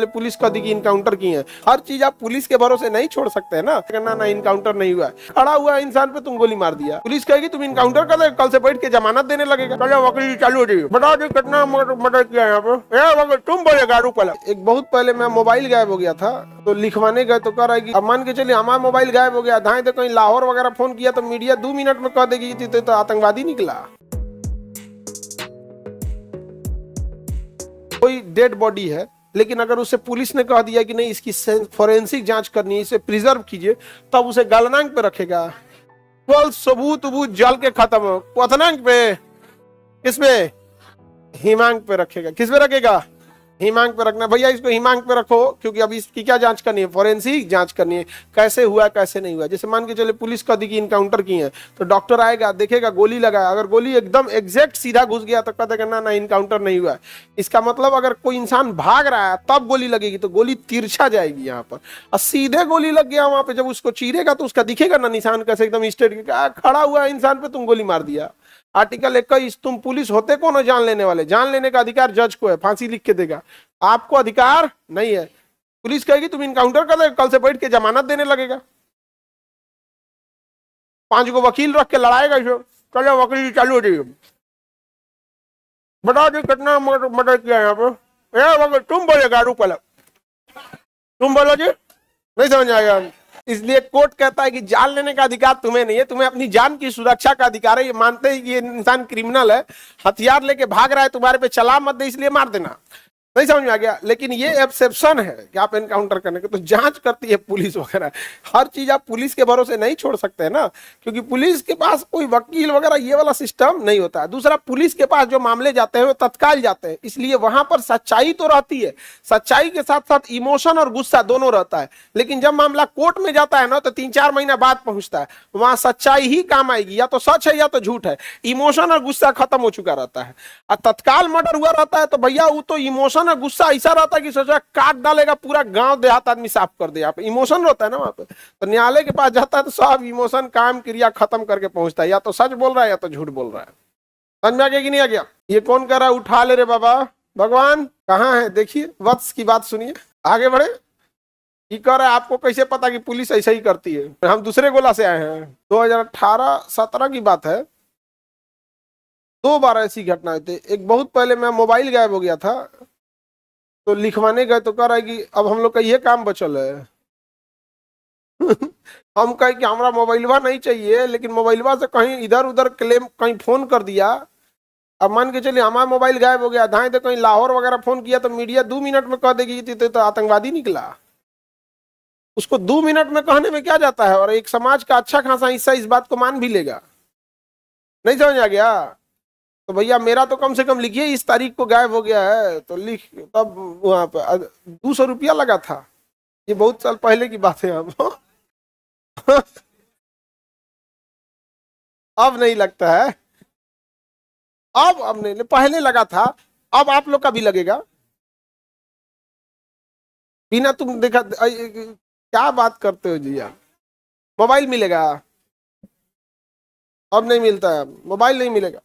पहले पुलिस को दी इनकाउंटर की है हर चीज आप पुलिस के भरोसे नहीं छोड़ सकते है ना करना ना इनकाउंटर नहीं हुआ खड़ा हुआ इंसान पे तुम गोली मार दिया पुलिस कहेगी तुम इनकाउंटर कर कल से बैठ के जमानत देने लगेगा वकील चालू हो जाएगी बता दी कितना मदद किया यहाँ पे तुम बोले गारू पला एक बहुत पहले मैं मोबाइल गायब हो गया था तो लिखवाने गए तो कह रहा है कि अब मान के चलिए हमारा मोबाइल गायब हो गया धाए तो कहीं लाहौर वगैरह फोन किया तो मीडिया दो मिनट में कह देगी तो, तो आतंकवादी निकला कोई डेड बॉडी है लेकिन अगर उसे पुलिस ने कह दिया कि नहीं इसकी फोरेंसिक जांच करनी है इसे प्रिजर्व कीजिए तब उसे गलनांक पे रखेगा कल सबूत उबूत जल के खत्म हो क्वथनांक पे किसमें पे हिमांक पे रखेगा किस पे रखेगा हिमांक पे रखना भैया इसको हिमांक पे रखो क्योंकि अभी इसकी क्या जांच करनी है फॉरेंसिक जांच करनी है कैसे हुआ कैसे नहीं हुआ जैसे मान के चले पुलिस कदी की इनकाउंटर की है तो डॉक्टर आएगा देखेगा गोली लगाया अगर गोली एकदम एग्जैक्ट सीधा घुस गया तो कहते ना ना इनकाउंटर नहीं हुआ इसका मतलब अगर कोई इंसान भाग रहा है तब गोली लगेगी तो गोली तिरछा जाएगी यहाँ पर और सीधे गोली लग गया वहां पर जब उसको चीरेगा तो उसका दिखेगा ना निशान कैसे एकदम स्टेट खड़ा हुआ इंसान पर तुम गोली मार दिया आर्टिकल इक्कीस तुम पुलिस होते कौन हो जान लेने वाले जान लेने का अधिकार जज को है फांसी लिख के देगा आपको अधिकार नहीं है पुलिस कहेगी तुम इनकाउंटर कर दे कल से बैठ के जमानत देने लगेगा पांच को वकील रख के लड़ाएगा इसे चलो वकील चालू हो जाइए बताओ जी कितना मर्डर किया यहाँ पे तुम बोलेगा रुक पहले तुम बोलो जी नहीं समझ आएगा इसलिए कोर्ट कहता है कि जान लेने का अधिकार तुम्हें नहीं है तुम्हें अपनी जान की सुरक्षा का अधिकार है ये मानते हैं कि ये इंसान क्रिमिनल है हथियार लेके भाग रहा है तुम्हारे पे चला मत दे इसलिए मार देना नहीं समझ में आ गया लेकिन ये एक्सेप्शन है कि आप एनकाउंटर करने के तो जांच करती है पुलिस वगैरह हर चीज आप पुलिस के भरोसे नहीं छोड़ सकते हैं ना क्योंकि पुलिस के पास कोई वकील वगैरह ये वाला सिस्टम नहीं होता है दूसरा पुलिस के पास जो मामले जाते हैं वो तत्काल जाते हैं इसलिए वहां पर सच्चाई तो रहती है सच्चाई के साथ साथ इमोशन और गुस्सा दोनों रहता है लेकिन जब मामला कोर्ट में जाता है ना तो तीन चार महीना बाद पहुंचता है वहां सच्चाई ही काम आएगी या तो सच है या तो झूठ है इमोशन और गुस्सा खत्म हो चुका रहता है और तत्काल मर्डर हुआ रहता है तो भैया वो तो इमोशन इमोशन और गुस्सा ऐसा रहता है कि सोचा काट डालेगा पूरा गांव देहात आदमी साफ कर दे यहाँ पे इमोशन रहता है ना वहाँ पे तो न्यायालय के पास जाता है तो सब इमोशन काम क्रिया खत्म करके पहुंचता है या तो सच बोल रहा है या तो झूठ बोल रहा है समझ में आ गया कि नहीं आ गया ये कौन कर रहा है उठा ले रे बाबा भगवान कहाँ है देखिए वत्स की बात सुनिए आगे बढ़े ये कह रहा है आपको कैसे पता कि पुलिस ऐसा ही करती है हम दूसरे गोला से आए हैं 2018-17 की बात है दो बार ऐसी घटना हुई थी एक बहुत पहले मैं मोबाइल गायब हो गया था तो लिखवाने गए तो कह रहा है कि अब हम लोग का ये काम बचल है हम कहे कि हमारा मोबाइलवा नहीं चाहिए लेकिन मोबाइलवा से कहीं इधर उधर क्लेम कहीं फ़ोन कर दिया अब मान के चलिए हमारा मोबाइल गायब हो गया धाए तो कहीं लाहौर वगैरह फ़ोन किया तो मीडिया दो मिनट में कह देगी तो, तो आतंकवादी निकला उसको दो मिनट में कहने में क्या जाता है और एक समाज का अच्छा खासा हिस्सा इस बात को मान भी लेगा नहीं समझ आ गया तो भैया मेरा तो कम से कम लिखिए इस तारीख को गायब हो गया है तो लिख तब वहाँ पर दो सौ रुपया लगा था ये बहुत साल पहले की बात है अब अब नहीं लगता है अब अब नहीं पहले लगा था अब आप लोग का भी लगेगा बिना तुम देखा क्या बात करते हो जी आप मोबाइल मिलेगा अब नहीं मिलता है मोबाइल नहीं मिलेगा